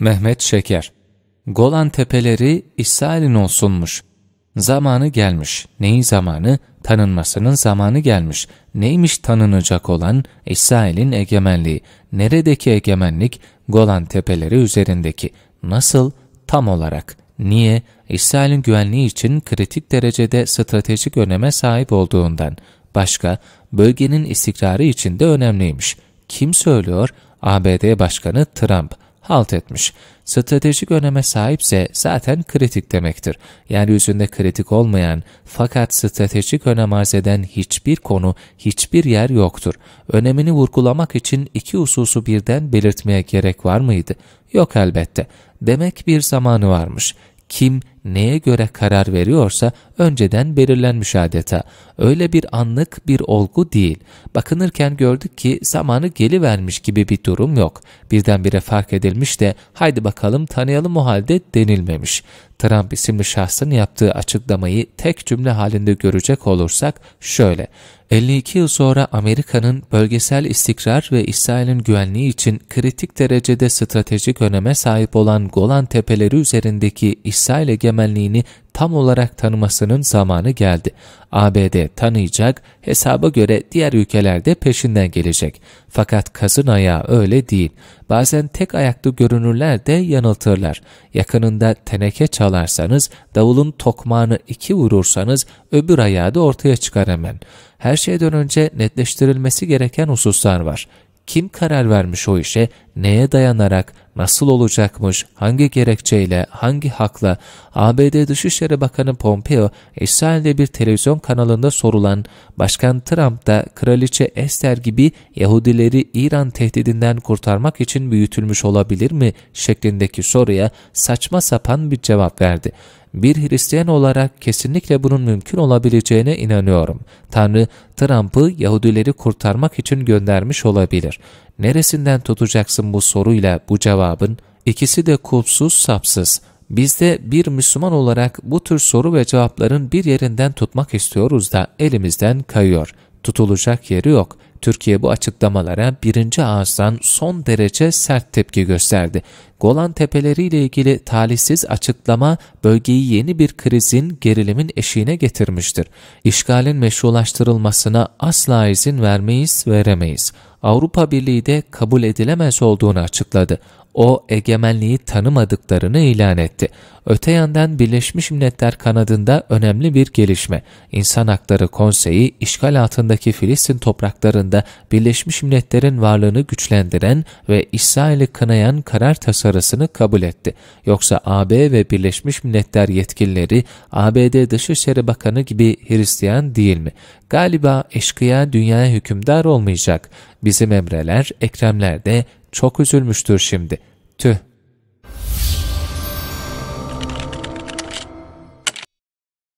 Mehmet Şeker Golan tepeleri İsrail'in olsunmuş. Zamanı gelmiş. Neyi zamanı? Tanınmasının zamanı gelmiş. Neymiş tanınacak olan? İsrail'in egemenliği. Neredeki egemenlik? Golan tepeleri üzerindeki. Nasıl? Tam olarak. Niye? İsrail'in güvenliği için kritik derecede stratejik öneme sahip olduğundan. Başka, bölgenin istikrarı için de önemliymiş. Kim söylüyor? ABD Başkanı Trump halt etmiş. Stratejik öneme sahipse zaten kritik demektir. Yeryüzünde kritik olmayan fakat stratejik önem arz eden hiçbir konu, hiçbir yer yoktur. Önemini vurgulamak için iki hususu birden belirtmeye gerek var mıydı? Yok elbette. Demek bir zamanı varmış. Kim neye göre karar veriyorsa önceden belirlenmiş adeta. Öyle bir anlık bir olgu değil. Bakınırken gördük ki zamanı gelivermiş gibi bir durum yok. Birdenbire fark edilmiş de haydi bakalım tanıyalım o halde denilmemiş. Trump isimli şahsın yaptığı açıklamayı tek cümle halinde görecek olursak şöyle. 52 yıl sonra Amerika'nın bölgesel istikrar ve İsrail'in güvenliği için kritik derecede stratejik öneme sahip olan Golan Tepeleri üzerindeki İsrail'e egemenliğini tam olarak tanımasının zamanı geldi. ABD tanıyacak, hesaba göre diğer ülkelerde peşinden gelecek. Fakat kazın ayağı öyle değil. Bazen tek ayaklı görünürler de yanıltırlar. Yakınında teneke çalarsanız, davulun tokmağını iki vurursanız öbür ayağı da ortaya çıkar hemen. Her şeyden önce netleştirilmesi gereken hususlar var kim karar vermiş o işe, neye dayanarak, nasıl olacakmış, hangi gerekçeyle, hangi hakla ABD Dışişleri Bakanı Pompeo, İsrail'de bir televizyon kanalında sorulan Başkan Trump da Kraliçe Esther gibi Yahudileri İran tehdidinden kurtarmak için büyütülmüş olabilir mi şeklindeki soruya saçma sapan bir cevap verdi. Bir Hristiyan olarak kesinlikle bunun mümkün olabileceğine inanıyorum. Tanrı, Trump'ı Yahudileri kurtarmak için göndermiş olabilir neresinden tutacaksın bu soruyla bu cevabın? ikisi de kulpsuz sapsız. Biz de bir Müslüman olarak bu tür soru ve cevapların bir yerinden tutmak istiyoruz da elimizden kayıyor. Tutulacak yeri yok. Türkiye bu açıklamalara birinci ağızdan son derece sert tepki gösterdi. Golan Tepeleri ile ilgili talihsiz açıklama bölgeyi yeni bir krizin gerilimin eşiğine getirmiştir. İşgalin meşrulaştırılmasına asla izin vermeyiz, veremeyiz. Avrupa Birliği de kabul edilemez olduğunu açıkladı o egemenliği tanımadıklarını ilan etti. Öte yandan Birleşmiş Milletler kanadında önemli bir gelişme. İnsan Hakları Konseyi işgal altındaki Filistin topraklarında Birleşmiş Milletler'in varlığını güçlendiren ve İsrail'i kınayan karar tasarısını kabul etti. Yoksa AB ve Birleşmiş Milletler yetkilileri ABD Dışişleri Bakanı gibi Hristiyan değil mi? Galiba eşkıya dünyaya hükümdar olmayacak. Bizim emreler, ekremler de çok üzülmüştür şimdi. Tüh